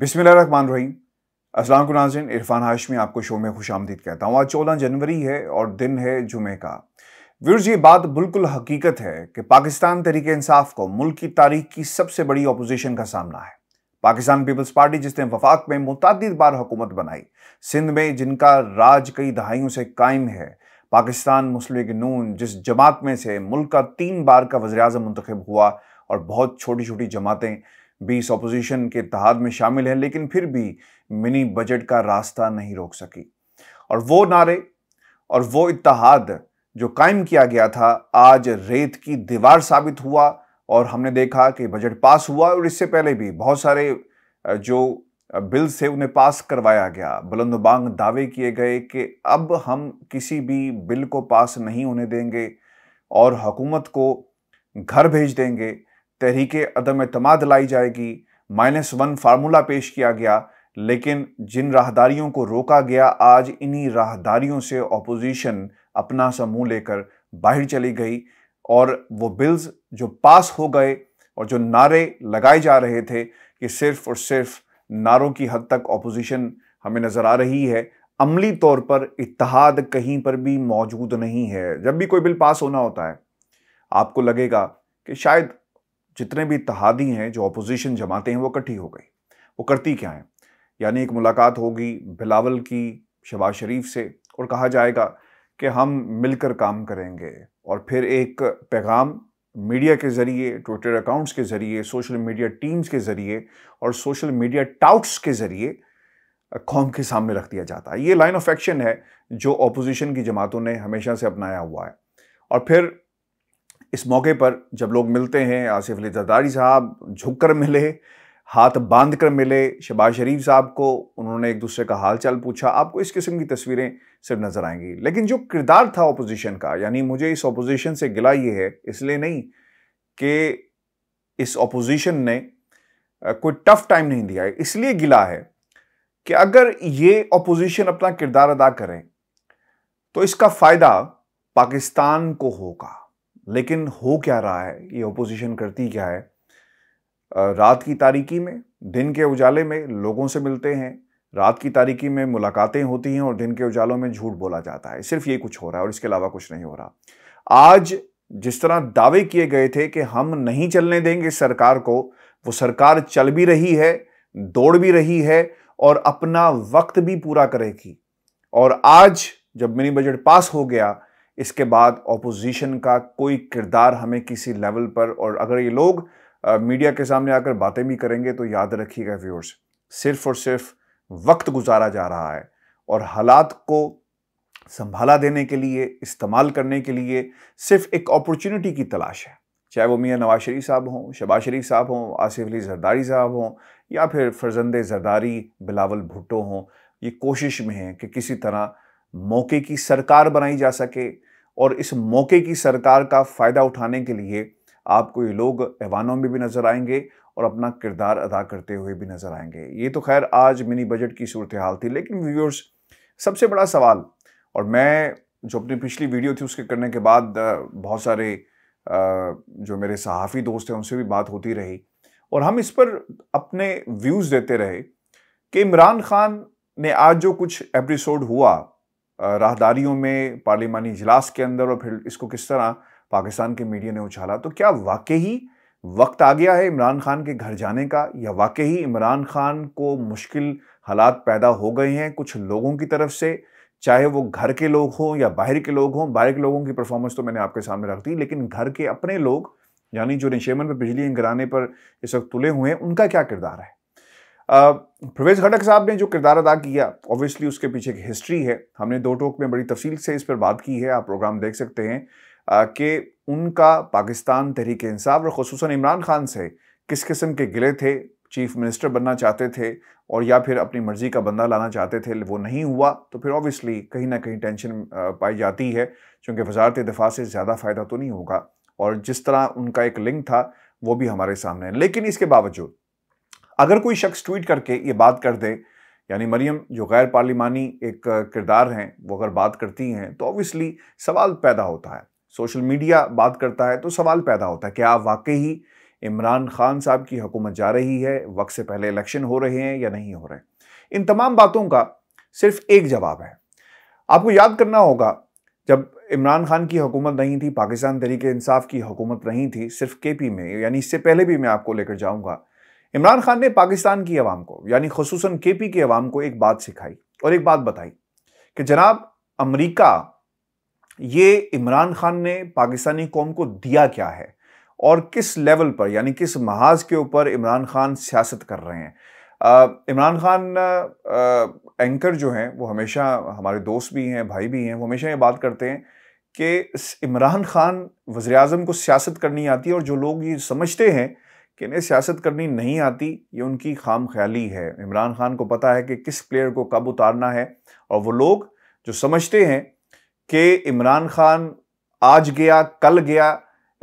बिस्मिल्लाहमान रही अस्सलाम नाजिन इरफान हाशमी आपको शो में खुश आमदीद कहता हूँ आज चौदह जनवरी है और दिन है जुमे का वीर जी बात बिल्कुल हकीकत है कि पाकिस्तान तरीके इंसाफ को मुल्क की तारीख की सबसे बड़ी अपोजिशन का सामना है पाकिस्तान पीपल्स पार्टी जिसने वफाक में मुतद बार हुकूमत बनाई सिंध में जिनका राज कई दहाइयों से कायम है पाकिस्तान मुस्लिम नून जिस जमात में से मुल्क का तीन बार का वजे अजम मंतखब हुआ और बहुत छोटी छोटी जमातें बीस अपोजिशन के तहद में शामिल है लेकिन फिर भी मिनी बजट का रास्ता नहीं रोक सकी और वो नारे और वो इतिहाद जो कायम किया गया था आज रेत की दीवार साबित हुआ और हमने देखा कि बजट पास हुआ और इससे पहले भी बहुत सारे जो बिल्स थे उन्हें पास करवाया गया बुलंदबांग दावे किए गए कि अब हम किसी भी बिल को पास नहीं होने देंगे और हुकूमत को घर भेज देंगे तहरीक अदम अतमाद लाई जाएगी माइनस वन फार्मूला पेश किया गया लेकिन जिन राहदारियों को रोका गया आज इन्हीं राहदारियों से अपोजिशन अपना सा मुंह लेकर बाहर चली गई और वो बिल्स जो पास हो गए और जो नारे लगाए जा रहे थे कि सिर्फ और सिर्फ नारों की हद तक अपोजिशन हमें नज़र आ रही है अमली तौर पर इतिहाद कहीं पर भी मौजूद नहीं है जब भी कोई बिल पास होना होता है आपको लगेगा कि शायद जितने भी तहादी हैं जो अपोजिशन जमाते हैं वो इकट्ठी हो गई वो करती क्या है यानी एक मुलाकात होगी बिलावल की शबाज शरीफ से और कहा जाएगा कि हम मिलकर काम करेंगे और फिर एक पैगाम मीडिया के ज़रिए ट्विटर अकाउंट्स के ज़रिए सोशल मीडिया टीम्स के ज़रिए और सोशल मीडिया टाउट्स के ज़रिए कौम के सामने रख दिया जाता है ये लाइन ऑफ एक्शन है जो ऑपोजिशन की जमातों ने हमेशा से अपनाया हुआ है और फिर इस मौके पर जब लोग मिलते हैं आसिफ अली जरदारी साहब झुक कर मिले हाथ बांध कर मिले शबाज शरीफ साहब को उन्होंने एक दूसरे का हाल चाल पूछा आपको इस किस्म की तस्वीरें सिर्फ नज़र आएंगी लेकिन जो किरदार था अपोजिशन का यानी मुझे इस अपोजिशन से गिला ये है इसलिए नहीं कि इस अपोजिशन ने कोई टफ टाइम नहीं दिया है इसलिए गिला है कि अगर ये अपोजिशन अपना किरदार अदा करें तो इसका फ़ायदा पाकिस्तान को होगा लेकिन हो क्या रहा है ये ओपोजिशन करती क्या है रात की तारीकी में दिन के उजाले में लोगों से मिलते हैं रात की तारीकी में मुलाकातें होती हैं और दिन के उजालों में झूठ बोला जाता है सिर्फ ये कुछ हो रहा है और इसके अलावा कुछ नहीं हो रहा आज जिस तरह दावे किए गए थे कि हम नहीं चलने देंगे सरकार को वो सरकार चल भी रही है दौड़ भी रही है और अपना वक्त भी पूरा करेगी और आज जब मिनी बजट पास हो गया इसके बाद ऑपोजिशन का कोई किरदार हमें किसी लेवल पर और अगर ये लोग मीडिया के सामने आकर बातें भी करेंगे तो याद रखिएगा व्यूअर्स सिर्फ और सिर्फ वक्त गुजारा जा रहा है और हालात को संभाला देने के लिए इस्तेमाल करने के लिए सिर्फ एक अपॉर्चुनिटी की तलाश है चाहे वो मियाँ नवाज शरीफ साहब हों शबाज शरीफ साहब हों आसिफ अली जरदारी साहब हों या फिर फर्जंद जरदारी बिलावल भुट्टो हों ये कोशिश में है कि किसी तरह मौके की सरकार बनाई जा सके और इस मौके की सरकार का फ़ायदा उठाने के लिए आपको ये लोग ऐवानों में भी नज़र आएंगे और अपना किरदार अदा करते हुए भी नज़र आएंगे ये तो खैर आज मिनी बजट की सूरत हाल थी लेकिन व्यूअर्स सबसे बड़ा सवाल और मैं जो अपनी पिछली वीडियो थी उसके करने के बाद बहुत सारे जो मेरे सहाफ़ी दोस्त हैं उनसे भी बात होती रही और हम इस पर अपने व्यूज़ देते रहे कि इमरान खान ने आज जो कुछ एपिसोड हुआ राहदारियों में पार्लियामानी इजलास के अंदर और फिर इसको किस तरह पाकिस्तान के मीडिया ने उछाला तो क्या वाकई वक्त आ गया है इमरान खान के घर जाने का या वाकई इमरान खान को मुश्किल हालात पैदा हो गए हैं कुछ लोगों की तरफ से चाहे वो घर के लोग हों या बाहर के लोग हों बाहर के लोगों की परफॉर्मेंस तो मैंने आपके सामने रख दी लेकिन घर के अपने लोग यानी जो निशेमन पर बिजली गिराने पर इस वक्त तुले हुए हैं उनका क्या किरदार है प्रवेश घटक साहब ने जो किरदार अदा किया ऑब्वियसली उसके पीछे एक हिस्ट्री है हमने दो टोक में बड़ी तफसील से इस पर बात की है आप प्रोग्राम देख सकते हैं कि उनका पाकिस्तान तहरीक इंसाफ और खसूस इमरान खान से किस किस्म के गिले थे चीफ मिनिस्टर बनना चाहते थे और या फिर अपनी मर्ज़ी का बंदा लाना चाहते थे वो नहीं हुआ तो फिर ऑब्वियसली कहीं ना कहीं टेंशन पाई जाती है क्योंकि वजारत दफा से ज़्यादा फ़ायदा तो नहीं होगा और जिस तरह उनका एक लिंक था वो भी हमारे सामने है लेकिन इसके बावजूद अगर कोई शख्स ट्वीट करके ये बात कर दे यानी मरियम जो गैर पार्लिमानी एक किरदार हैं वो अगर बात करती हैं तो ऑब्वियसली सवाल पैदा होता है सोशल मीडिया बात करता है तो सवाल पैदा होता है क्या वाकई ही इमरान खान साहब की हुकूमत जा रही है वक्त से पहले इलेक्शन हो रहे हैं या नहीं हो रहे इन तमाम बातों का सिर्फ एक जवाब है आपको याद करना होगा जब इमरान खान की हुकूमत नहीं थी पाकिस्तान तरीके इंसाफ की हुकूमत नहीं थी सिर्फ के पी में यानी इससे पहले भी मैं आपको लेकर जाऊंगा इमरान खान ने पाकिस्तान की आवाम को यानी खसूस के पी की आवाम को एक बात सिखाई और एक बात बताई कि जनाब अमरीका ये इमरान खान ने पाकिस्तानी कौम को दिया क्या है और किस लेवल पर यानी किस महाज के ऊपर इमरान खान सियासत कर रहे हैं इमरान खान आ, एंकर जो हैं वो हमेशा हमारे दोस्त भी हैं भाई भी हैं वो हमेशा ये बात करते हैं कि इमरान खान वज़र अजम को सियासत करनी आती है और जो लोग ये समझते हैं कि इन्हें सियासत करनी नहीं आती ये उनकी खाम ख्याली है इमरान खान को पता है कि किस प्लेयर को कब उतारना है और वो लोग जो समझते हैं कि इमरान खान आज गया कल गया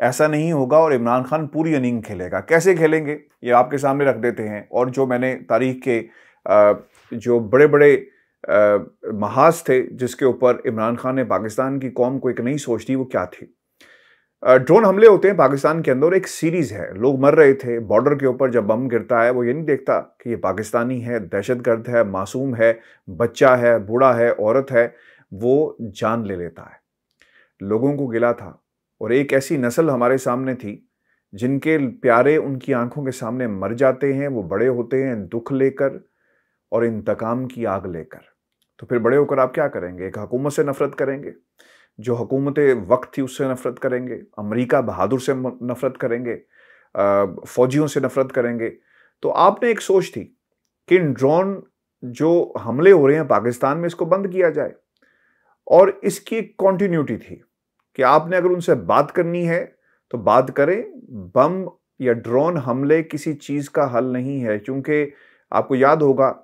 ऐसा नहीं होगा और इमरान खान पूरी इनिंग खेलेगा कैसे खेलेंगे ये आपके सामने रख देते हैं और जो मैंने तारीख के जो बड़े बड़े महाज थे जिसके ऊपर इमरान खान ने पाकिस्तान की कौम को एक नई सोच दी वो क्या थी ड्रोन हमले होते हैं पाकिस्तान के अंदर एक सीरीज है लोग मर रहे थे बॉर्डर के ऊपर जब बम गिरता है वो ये नहीं देखता कि ये पाकिस्तानी है दहशतगर्द है मासूम है बच्चा है बूढ़ा है औरत है वो जान ले लेता है लोगों को गिला था और एक ऐसी नस्ल हमारे सामने थी जिनके प्यारे उनकी आंखों के सामने मर जाते हैं वो बड़े होते हैं दुख लेकर और इंतकाम की आग लेकर तो फिर बड़े होकर आप क्या करेंगे एक हकूमत से नफरत करेंगे जो हुकूमत वक्त थी उससे नफ़रत करेंगे अमेरिका बहादुर से नफ़रत करेंगे फ़ौजियों से नफ़रत करेंगे तो आपने एक सोच थी कि इन ड्रोन जो हमले हो रहे हैं पाकिस्तान में इसको बंद किया जाए और इसकी एक कॉन्टीन्यूटी थी कि आपने अगर उनसे बात करनी है तो बात करें बम या ड्रोन हमले किसी चीज़ का हल नहीं है क्योंकि आपको याद होगा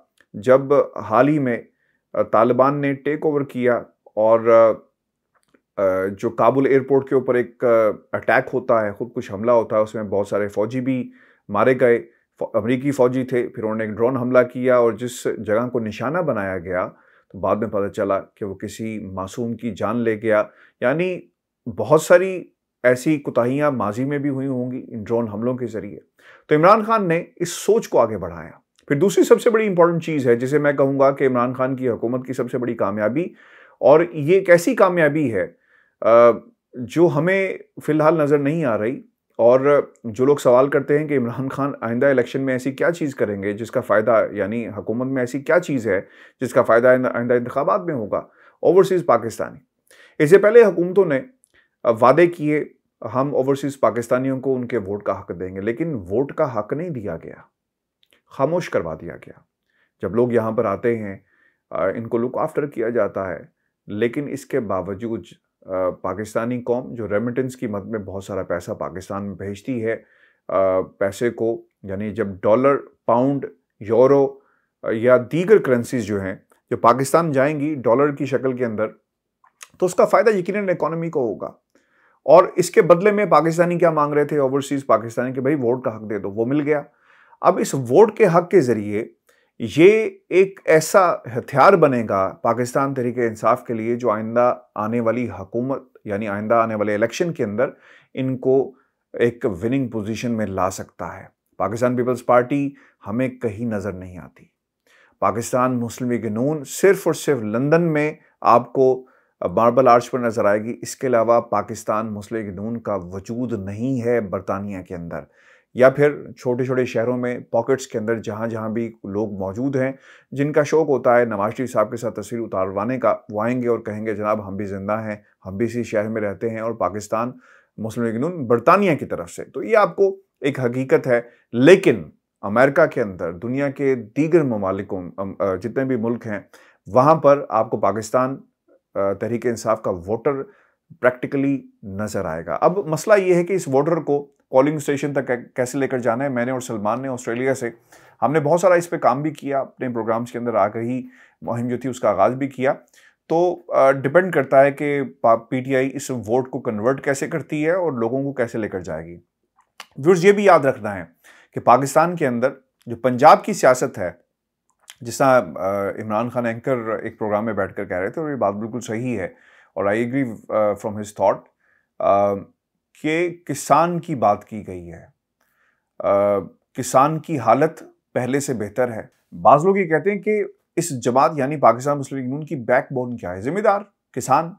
जब हाल ही में तालिबान ने टेक ओवर किया और जो काबुल एयरपोर्ट के ऊपर एक अटैक होता है खुद कुछ हमला होता है उसमें बहुत सारे फौजी भी मारे गए अमरीकी फ़ौजी थे फिर उन्होंने एक ड्रोन हमला किया और जिस जगह को निशाना बनाया गया तो बाद में पता चला कि वो किसी मासूम की जान ले गया यानी बहुत सारी ऐसी कुताहियाँ माजी में भी हुई होंगी इन ड्रोन हमलों के ज़रिए तो इमरान खान ने इस सोच को आगे बढ़ाया फिर दूसरी सबसे बड़ी इंपॉर्टेंट चीज़ है जिसे मैं कहूँगा कि इमरान खान की हुकूमत की सबसे बड़ी कामयाबी और ये एक ऐसी कामयाबी है जो हमें फ़िलहाल नज़र नहीं आ रही और जो लोग सवाल करते हैं कि इमरान खान आइंदा इलेक्शन में ऐसी क्या चीज़ करेंगे जिसका फ़ायदा यानी हुकूमत में ऐसी क्या चीज़ है जिसका फ़ायदा आइंदा इंतबात में होगा ओवरसीज़ पाकिस्तानी इससे पहले हुकूमतों ने वादे किए हम ओवरसीज़ पाकिस्तानियों को उनके वोट का हक देंगे लेकिन वोट का हक नहीं दिया गया खामोश करवा दिया गया जब लोग यहाँ पर आते हैं इनको लुक आफ्टर किया जाता है लेकिन इसके बावजूद पाकिस्तानी कौम जो रेमिटेंस की मद में बहुत सारा पैसा पाकिस्तान में भेजती है पैसे को यानी जब डॉलर पाउंड यूरो या दीगर करेंसीज जो हैं जो पाकिस्तान जाएंगी डॉलर की शक्ल के अंदर तो उसका फ़ायदा यकीन इकोनॉमी को होगा और इसके बदले में पाकिस्तानी क्या मांग रहे थे ओवरसीज़ पाकिस्तानी के भाई वोट का हक दे दो वो मिल गया अब इस वोट के हक के ज़रिए ये एक ऐसा हथियार बनेगा पाकिस्तान तरीके इंसाफ के लिए जो आइंदा आने वाली हकूमत यानी आइंदा आने वाले इलेक्शन के अंदर इनको एक विनिंग पोजीशन में ला सकता है पाकिस्तान पीपल्स पार्टी हमें कहीं नज़र नहीं आती पाकिस्तान मुस्लिम लीग नून सिर्फ और सिर्फ लंदन में आपको मार्बल आर्च पर नज़र आएगी इसके अलावा पाकिस्तान मुस्लिम लीग नून का वजूद नहीं है बरतानिया के अंदर या फिर छोटे छोटे शहरों में पॉकेट्स के अंदर जहाँ जहाँ भी लोग मौजूद हैं जिनका शौक़ होता है नवाज शरीफ साहब के साथ तस्वीर उतारवाने का वो आएंगे और कहेंगे जनाब हम भी ज़िंदा हैं हम भी इसी शहर में रहते हैं और पाकिस्तान मुस्लिम लीग नून बरतानिया की तरफ से तो ये आपको एक हकीकत है लेकिन अमेरिका के अंदर दुनिया के दीगर ममालिकों जितने भी मुल्क हैं वहाँ पर आपको पाकिस्तान तहरीक इंसाफ का वोटर प्रैक्टिकली नज़र आएगा अब मसला ये है कि इस वोटर को कॉलिंग स्टेशन तक कैसे लेकर जाना है मैंने और सलमान ने ऑस्ट्रेलिया से हमने बहुत सारा इस पर काम भी किया अपने प्रोग्राम्स के अंदर आकर ही मुहिम जो थी उसका आगाज़ भी किया तो डिपेंड करता है कि पीटीआई इस वोट को कन्वर्ट कैसे करती है और लोगों को कैसे लेकर जाएगी व्यूर्स ये भी याद रखना है कि पाकिस्तान के अंदर जो पंजाब की सियासत है जिस तरह इमरान खान एंकर एक प्रोग्राम में बैठ कर कह रहे थे और ये बात बिल्कुल सही है और I agree from his thought के किसान की बात की गई है आ, किसान की हालत पहले से बेहतर है बाज लोग ये कहते हैं कि इस जमात यानी पाकिस्तान मुस्लिम लीग नून की बैकबोन क्या है जिम्मेदार किसान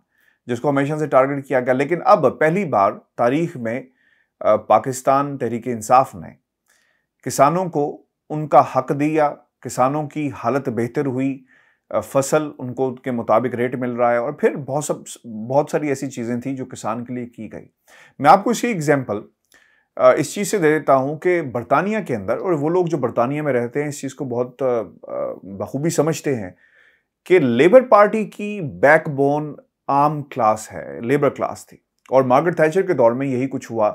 जिसको हमेशा से टारगेट किया गया लेकिन अब पहली बार तारीख में आ, पाकिस्तान तहरीक इंसाफ ने किसानों को उनका हक दिया किसानों की हालत बेहतर हुई फसल उनको के मुताबिक रेट मिल रहा है और फिर बहुत सब बहुत सारी ऐसी चीज़ें थी जो किसान के लिए की गई मैं आपको इसी एग्जाम्पल इस चीज़ से दे देता हूँ कि बरतानिया के अंदर और वो लोग जो बरतानिया में रहते हैं इस चीज़ को बहुत बखूबी समझते हैं कि लेबर पार्टी की बैकबोन आम क्लास है लेबर क्लास थी और मार्गरेट थैचर के दौर में यही कुछ हुआ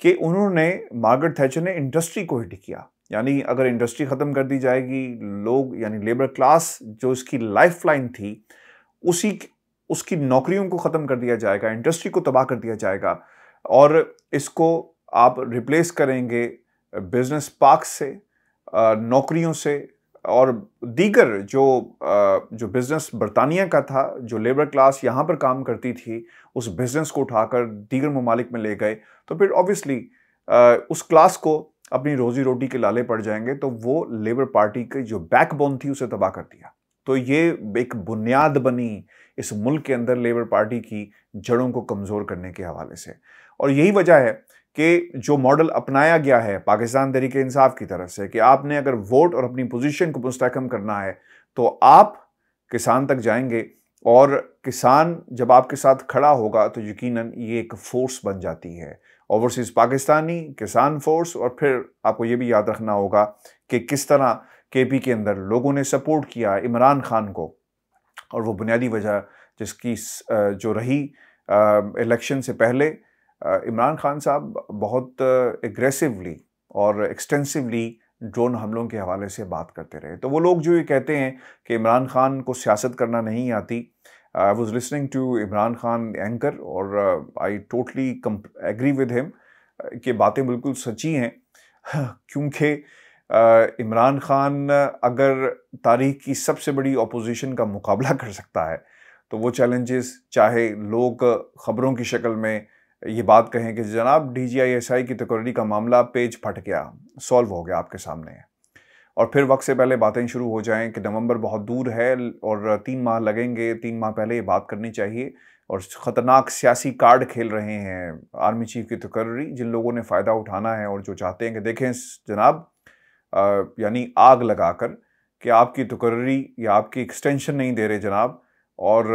कि उन्होंने मार्गरेट थैचर ने इंडस्ट्री को हिट किया यानी अगर इंडस्ट्री ख़त्म कर दी जाएगी लोग यानी लेबर क्लास जो इसकी लाइफ लाइन थी उसी उसकी नौकरियों को ख़त्म कर दिया जाएगा इंडस्ट्री को तबाह कर दिया जाएगा और इसको आप रिप्लेस करेंगे बिजनेस पार्क से नौकरियों से और दीगर जो जो बिज़नेस बरतानिया का था जो लेबर क्लास यहाँ पर काम करती थी उस बिज़नेस को उठाकर दीगर ममालिक में ले गए तो फिर ऑब्वियसली उस क्लास को अपनी रोजी रोटी के लाले पड़ जाएंगे तो वो लेबर पार्टी की जो बैकबोन थी उसे तबाह कर दिया तो ये एक बुनियाद बनी इस मुल्क के अंदर लेबर पार्टी की जड़ों को कमज़ोर करने के हवाले से और यही वजह है कि जो मॉडल अपनाया गया है पाकिस्तान तरीके इंसाफ की तरफ से कि आपने अगर वोट और अपनी पोजीशन को मुस्तकम करना है तो आप किसान तक जाएंगे और किसान जब आपके साथ खड़ा होगा तो यकीनन ये एक फोर्स बन जाती है ओवरसीज़ पाकिस्तानी किसान फोर्स और फिर आपको ये भी याद रखना होगा कि किस तरह के पी के अंदर लोगों ने सपोर्ट किया इमरान खान को और वो बुनियादी वजह जिसकी जो रही इलेक्शन से पहले इमरान खान साहब बहुत एग्रेसिवली और एक्सटेंसिवली ड्रोन हमलों के हवाले से बात करते रहे तो वो लोग जो ये कहते हैं कि इमरान खान को सियासत करना नहीं आती I was listening to Imran Khan anchor और I totally come agree with him कि बातें बिल्कुल सच्ची हैं क्योंकि uh, इमरान खान अगर तारीख की सबसे बड़ी अपोजिशन का मुकाबला कर सकता है तो वो चैलेंजेस चाहे लोग ख़बरों की शक्ल में ये बात कहें कि जनाब D G I S I की तकर्री का मामला पेज फट गया सॉल्व हो गया आपके सामने और फिर वक्त से पहले बातें शुरू हो जाएं कि नवंबर बहुत दूर है और तीन माह लगेंगे तीन माह पहले ये बात करनी चाहिए और ख़तरनाक सियासी कार्ड खेल रहे हैं आर्मी चीफ की तकर्री जिन लोगों ने फ़ायदा उठाना है और जो चाहते हैं कि देखें जनाब यानी आग लगाकर कि आपकी तकर्री या आपकी एक्सटेंशन नहीं दे रहे जनाब और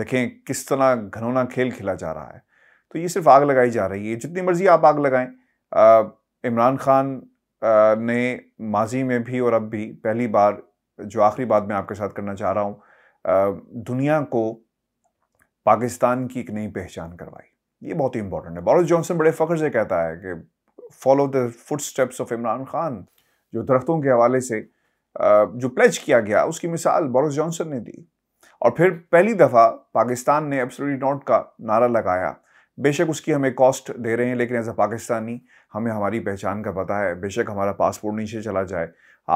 देखें किस तरह घनौना खेल खेला जा रहा है तो ये सिर्फ आग लगाई जा रही है जितनी मर्जी आप आग लगाएं इमरान खान आ, ने माजी में भी और अब भी पहली बार जो आखिरी बात मैं आपके साथ करना चाह रहा हूँ दुनिया को पाकिस्तान की एक नई पहचान करवाई ये बहुत ही इंपॉर्टेंट है बॉरिस जॉनसन बड़े फ़ख्र से कहता है कि follow the footsteps of Imran Khan जो दरख्तों के हवाले से जो प्लेज किया गया उसकी मिसाल बॉरिस जॉनसन ने दी और फिर पहली दफ़ा पाकिस्तान ने एब्सोल्युटली नॉट का नारा लगाया बेशक उसकी हमें कॉस्ट दे रहे हैं लेकिन एज अ पाकिस्तानी हमें हमारी पहचान का पता है बेशक हमारा पासपोर्ट नीचे चला जाए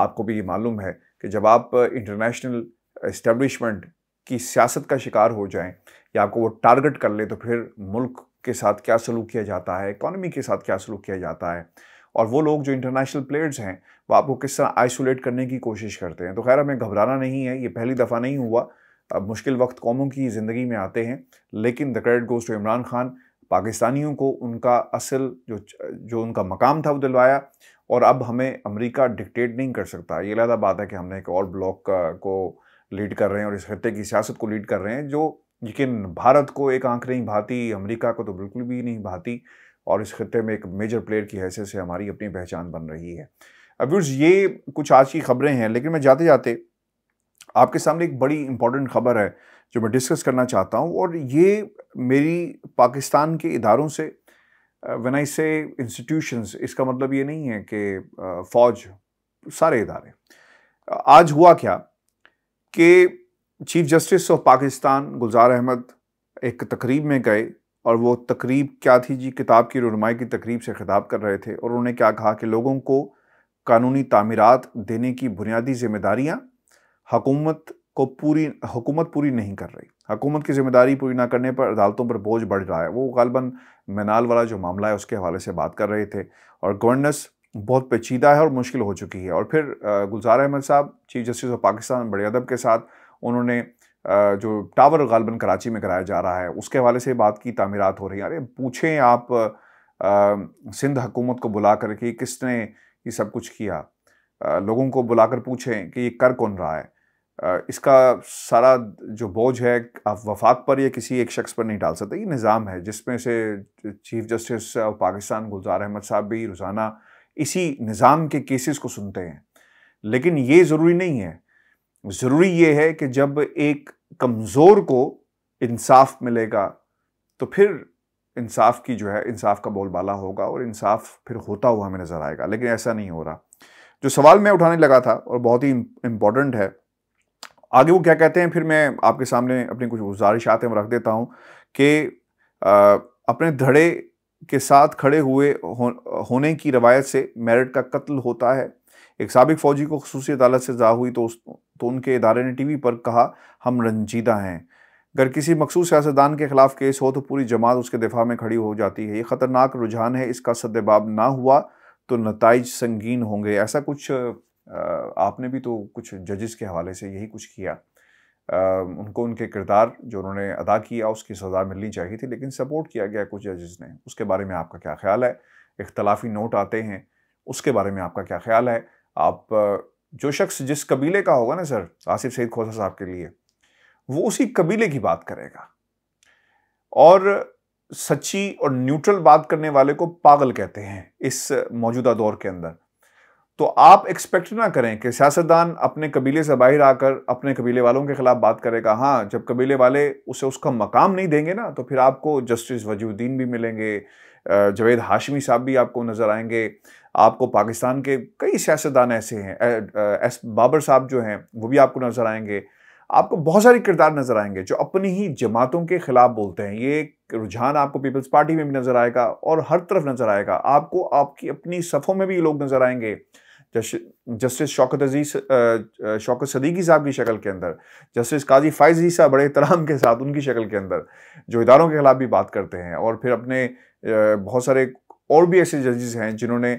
आपको भी ये मालूम है कि जब आप इंटरनेशनल इस्टेब्लिशमेंट की सियासत का शिकार हो जाएं या आपको वो टारगेट कर ले तो फिर मुल्क के साथ क्या सलूक किया जाता है इकॉनमी के साथ क्या सलूक किया जाता है और वो लोग जो इंटरनेशनल प्लेयर्स हैं वो आपको किस तरह आइसोलेट करने की कोशिश करते हैं तो खैर हमें घबराना नहीं है ये पहली दफ़ा नहीं हुआ अब मुश्किल वक्त कौमों की ज़िंदगी में आते हैं लेकिन the credit goes to Imran Khan पाकिस्तानियों को उनका असल जो जो उनका मकाम था वो दिलवाया और अब हमें अमेरिका डिक्टेट नहीं कर सकता ये अलहदा बात है कि हमने एक और ब्लॉक को लीड कर रहे हैं और इस खत्े की सियासत को लीड कर रहे हैं जो लेकिन भारत को एक आंख नहीं भाती अमेरिका को तो बिल्कुल भी नहीं भाती और इस खत्े में एक मेजर प्लेयर की हैसियत से हमारी अपनी पहचान बन रही है अब ये कुछ आज की खबरें हैं लेकिन मैं जाते जाते आपके सामने एक बड़ी इंपॉर्टेंट खबर है जो मैं डिस्कस करना चाहता हूँ और ये मेरी पाकिस्तान के इदारों से वन आई से इंस्टीट्यूशंस इसका मतलब ये नहीं है कि फ़ौज सारे इदारे आज हुआ क्या कि chief justice of Pakistan Gulzar Ahmed एक तकरीब में गए और वो तकरीब क्या थी जी किताब की रनमाई की तकरीब से खिताब कर रहे थे और उन्होंने क्या कहा कि लोगों को कानूनी तामीरत देने की बुनियादी जिम्मेदारियाँ हकूमत को पूरी हुकूमत पूरी नहीं कर रही हुकूमत की जिम्मेदारी पूरी ना करने पर अदालतों पर बोझ बढ़ रहा है वो गालबा मैनाल वाला जो मामला है उसके हवाले से बात कर रहे थे और गवर्नेंस बहुत पेचीदा है और मुश्किल हो चुकी है और फिर गुलजार अहमद साहब चीफ जस्टिस ऑफ पाकिस्तान बड़े अदब के साथ उन्होंने जो टावर गालबन कराची में कराया जा रहा है उसके हवाले से बात की तमीरत हो रही है अरे पूछें आप सिंध हुकूमत को बुला कर कि किसने ये सब कुछ किया लोगों को बुलाकर पूछें कि ये कर कौन रहा है इसका सारा जो बोझ है आप वफाक पर या किसी एक शख्स पर नहीं डाल सकते ये निज़ाम है जिसमें से chief justice of Pakistan Gulzar Ahmed साहब भी रोज़ाना इसी निज़ाम के केसेस को सुनते हैं लेकिन ये ज़रूरी नहीं है ज़रूरी ये है कि जब एक कमज़ोर को इंसाफ मिलेगा तो फिर इंसाफ की जो है इंसाफ का बोलबाला होगा और इंसाफ फिर होता हुआ हमें नज़र आएगा लेकिन ऐसा नहीं हो रहा जो सवाल मैं उठाने लगा था और बहुत ही इम्पॉर्टेंट है आगे वो क्या कहते हैं फिर मैं आपके सामने अपनी कुछ गुजारिशात रख देता हूँ कि अपने धड़े के साथ खड़े हुए हो, होने की रवायत से मेरिट का कत्ल होता है एक सबक फ़ौजी को खसूस अदालत से जा हुई तो उस तो उनके इदारे ने टी वी पर कहा हम रंजीदा हैं अगर किसी मखसूस सियासतदान के खिलाफ केस हो तो पूरी जमात उसके दिफा में खड़ी हो जाती है ये ख़तरनाक रुझान है इसका सदबाब ना हुआ तो नतज संगीन होंगे ऐसा कुछ आपने भी तो कुछ जजेस के हवाले से यही कुछ किया उनको उनके किरदार जो उन्होंने अदा किया उसकी सज़ा मिलनी चाहिए थी लेकिन सपोर्ट किया गया कुछ जजेस ने उसके बारे में आपका क्या ख्याल है इख्तलाफी नोट आते हैं उसके बारे में आपका क्या ख्याल है आप जो शख्स जिस कबीले का होगा ना सर आसिफ सईद खोसा साहब के लिए वो उसी कबीले की बात करेगा और सच्ची और न्यूट्रल बात करने वाले को पागल कहते हैं इस मौजूदा दौर के अंदर तो आप एक्सपेक्ट ना करें कि सियासतदान अपने कबीले से बाहर आकर अपने कबीले वालों के खिलाफ बात करेगा हाँ जब कबीले वाले उसे उसका मकाम नहीं देंगे ना तो फिर आपको जस्टिस वजीउद्दीन भी मिलेंगे जवेद हाशमी साहब भी आपको नज़र आएंगे आपको पाकिस्तान के कई सियासतदान ऐसे हैं एस बाबर साहब जो हैं वो भी आपको नज़र आएंगे आपको बहुत सारे किरदार नज़र आएंगे जो अपनी ही जमातों के ख़िलाफ़ बोलते हैं ये रुझान आपको पीपल्स पार्टी में भी नज़र आएगा और हर तरफ नज़र आएगा आपको आपकी अपनी सफ़ों में भी ये लोग नज़र आएंगे जस्टिस शौकत अजीज शौकत सदीकी साहब की शक्ल के अंदर जस्टिस काजी फायजी साहब बड़े तराम के साथ उनकी शक्ल के अंदर जो इदारों के खिलाफ भी बात करते हैं और फिर अपने बहुत सारे और भी ऐसे जजेस हैं जिन्होंने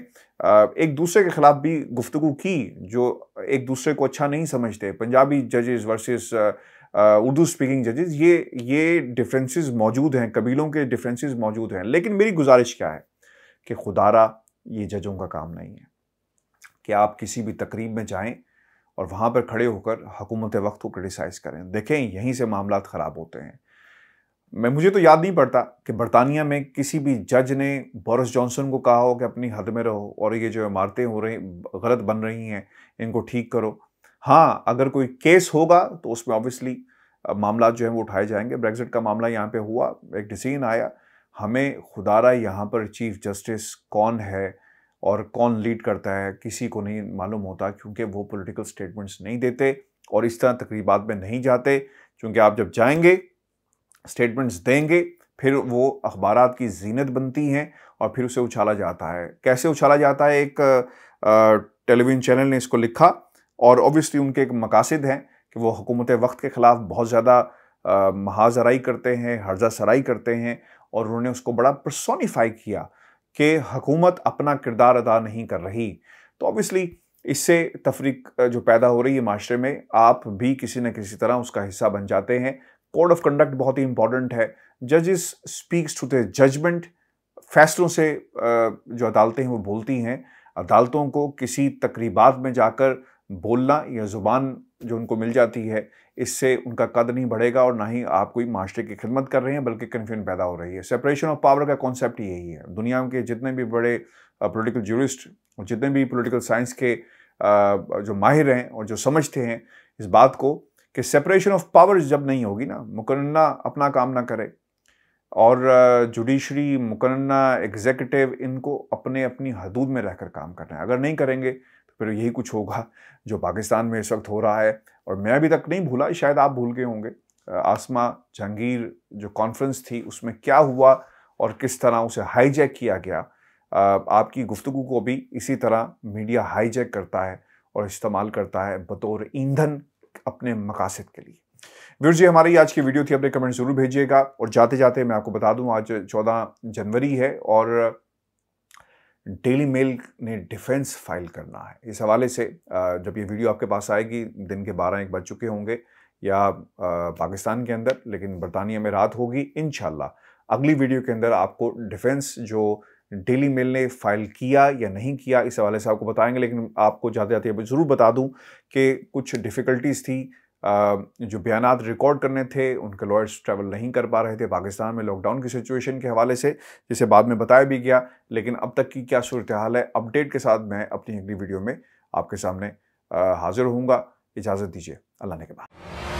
एक दूसरे के खिलाफ भी गुफ्तु की जो एक दूसरे को अच्छा नहीं समझते पंजाबी जजेस वर्सेस उर्दू स्पीकिंग जजेस ये ये डिफरेंसेस मौजूद हैं कबीलों के डिफरेंसेस मौजूद हैं लेकिन मेरी गुजारिश क्या है कि खुदारा ये जजों का काम नहीं है कि आप किसी भी तकरीब में जाएं और वहाँ पर खड़े होकर हुकूमत वक्त को क्रिटिसाइज़ करें देखें यहीं से मामला ख़राब होते हैं मैं मुझे तो याद नहीं पड़ता कि बरतानिया में किसी भी जज ने बोरिस जॉनसन को कहा हो कि अपनी हद में रहो और ये जो इमारतें हो रही गलत बन रही हैं इनको ठीक करो हाँ अगर कोई केस होगा तो उसमें ऑब्वियसली मामला जो है वो उठाए जाएंगे ब्रेग्जिट का मामला यहाँ पे हुआ एक डिसीजन आया हमें खुदारा यहाँ पर चीफ जस्टिस कौन है और कौन लीड करता है किसी को नहीं मालूम होता क्योंकि वो पॉलिटिकल स्टेटमेंट्स नहीं देते और इस तरह तकरीबात में नहीं जाते क्योंकि आप जब जाएंगे स्टेटमेंट्स देंगे फिर वो अखबार की जीनत बनती हैं और फिर उसे उछाला जाता है कैसे उछाला जाता है एक टेलीविज़न चैनल ने इसको लिखा और ऑब्वियसली उनके एक मकासद हैं कि वो हुकूमत वक्त के ख़िलाफ़ बहुत ज़्यादा महाजराई करते हैं हर्जा सराई करते हैं और उन्होंने उसको बड़ा प्रसोनीफाई किया कि हुकूमत अपना किरदार अदा नहीं कर रही तो ऑबियसली इससे तफरीक जो पैदा हो रही है माशरे में आप भी किसी न किसी तरह उसका हिस्सा बन जाते हैं कोड ऑफ कंडक्ट बहुत ही इंपॉर्टेंट है जजेस स्पीक्स टू द जजमेंट फैसलों से जो अदालतें हैं वो बोलती हैं अदालतों को किसी तकरीबात में जाकर बोलना या ज़ुबान जो उनको मिल जाती है इससे उनका कद नहीं बढ़ेगा और ना ही आप कोई माशरे की खिदमत कर रहे हैं बल्कि कन्फ्यूजन पैदा हो रही है सेपरेशन ऑफ पावर का कॉन्सेप्ट यही है दुनिया के जितने भी बड़े पोलिटिकल जूरिस्ट और जितने भी पोलिटिकल साइंस के जो माहिर हैं और जो समझते हैं इस बात को कि सेपरेशन ऑफ पावर जब नहीं होगी ना मुकन्ना अपना काम ना करे और जुडिशरी मुकन्ना एग्जीक्यूटिव इनको अपने अपनी हदूद में रहकर काम करना है अगर नहीं करेंगे फिर यही कुछ होगा जो पाकिस्तान में इस वक्त हो रहा है और मैं अभी तक नहीं भूला शायद आप भूल गए होंगे आसमा जहांगीर जो कॉन्फ्रेंस थी उसमें क्या हुआ और किस तरह उसे हाईजैक किया गया आपकी गुफ्तु को भी इसी तरह मीडिया हाईजैक करता है और इस्तेमाल करता है बतौर ईंधन अपने मकासद के लिए वीर जी हमारी आज की वीडियो थी अपने कमेंट ज़रूर भेजिएगा और जाते जाते मैं आपको बता दूं आज 14 जनवरी है और डेली मेल ने डिफेंस फाइल करना है इस हवाले से जब ये वीडियो आपके पास आएगी दिन के बारह एक बज चुके होंगे या पाकिस्तान के अंदर लेकिन बरतानिया में रात होगी इन अगली वीडियो के अंदर आपको डिफेंस जो डेली मेल ने फाइल किया या नहीं किया इस हवाले से आपको बताएंगे लेकिन आपको जाते जाते ज़रूर बता दूं कि कुछ डिफ़िकल्टीज़ थी जो बयान रिकॉर्ड करने थे उनके लॉयर्स ट्रैवल नहीं कर पा रहे थे पाकिस्तान में लॉकडाउन की सिचुएशन के हवाले से जिसे बाद में बताया भी गया लेकिन अब तक की क्या सूरत हाल है अपडेट के साथ मैं अपनी अगली वीडियो में आपके सामने हाजिर होऊंगा इजाज़त दीजिए अल्लाह ने के बाद